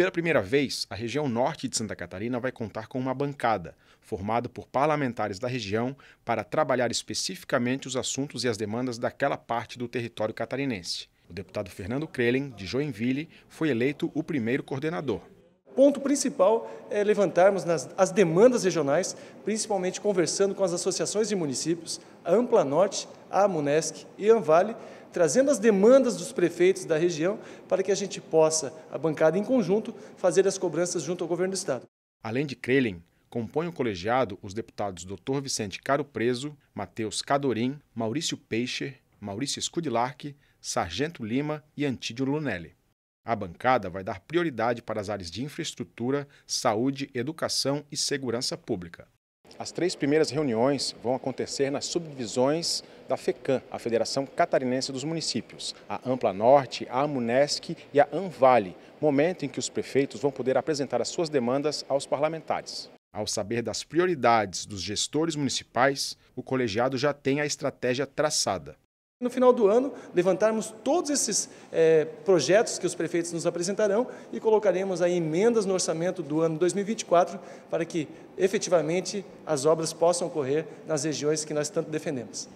Pela primeira vez, a região norte de Santa Catarina vai contar com uma bancada, formada por parlamentares da região, para trabalhar especificamente os assuntos e as demandas daquela parte do território catarinense. O deputado Fernando Krellen, de Joinville, foi eleito o primeiro coordenador ponto principal é levantarmos nas, as demandas regionais, principalmente conversando com as associações de municípios, a Ampla Norte, a Amunesc e a Anvale, trazendo as demandas dos prefeitos da região para que a gente possa, a bancada em conjunto, fazer as cobranças junto ao governo do Estado. Além de Crelin, compõem o colegiado os deputados Dr. Vicente Caro Preso, Matheus Cadorim, Maurício Peixer, Maurício Scudilarc, Sargento Lima e Antídio Lunelli. A bancada vai dar prioridade para as áreas de infraestrutura, saúde, educação e segurança pública. As três primeiras reuniões vão acontecer nas subdivisões da FECAM, a Federação Catarinense dos Municípios, a Ampla Norte, a Amunesc e a Anvale, momento em que os prefeitos vão poder apresentar as suas demandas aos parlamentares. Ao saber das prioridades dos gestores municipais, o colegiado já tem a estratégia traçada. No final do ano, levantarmos todos esses é, projetos que os prefeitos nos apresentarão e colocaremos aí emendas no orçamento do ano 2024 para que efetivamente as obras possam ocorrer nas regiões que nós tanto defendemos.